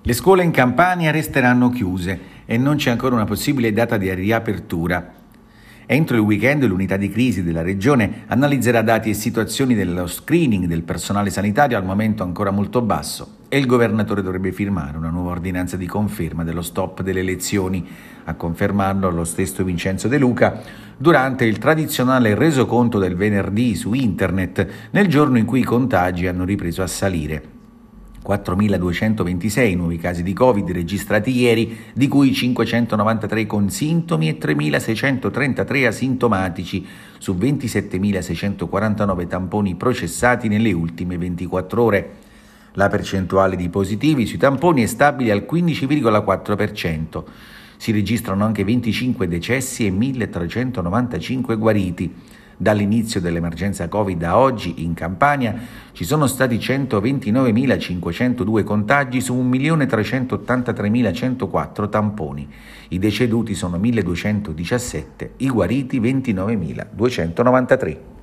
Le scuole in Campania resteranno chiuse e non c'è ancora una possibile data di riapertura. Entro il weekend l'unità di crisi della regione analizzerà dati e situazioni dello screening del personale sanitario al momento ancora molto basso e il governatore dovrebbe firmare una nuova ordinanza di conferma dello stop delle elezioni, a confermarlo lo stesso Vincenzo De Luca durante il tradizionale resoconto del venerdì su internet nel giorno in cui i contagi hanno ripreso a salire. 4.226 nuovi casi di Covid registrati ieri, di cui 593 con sintomi e 3.633 asintomatici, su 27.649 tamponi processati nelle ultime 24 ore. La percentuale di positivi sui tamponi è stabile al 15,4%. Si registrano anche 25 decessi e 1.395 guariti. Dall'inizio dell'emergenza Covid a oggi in Campania ci sono stati 129.502 contagi su 1.383.104 tamponi. I deceduti sono 1.217, i guariti 29.293.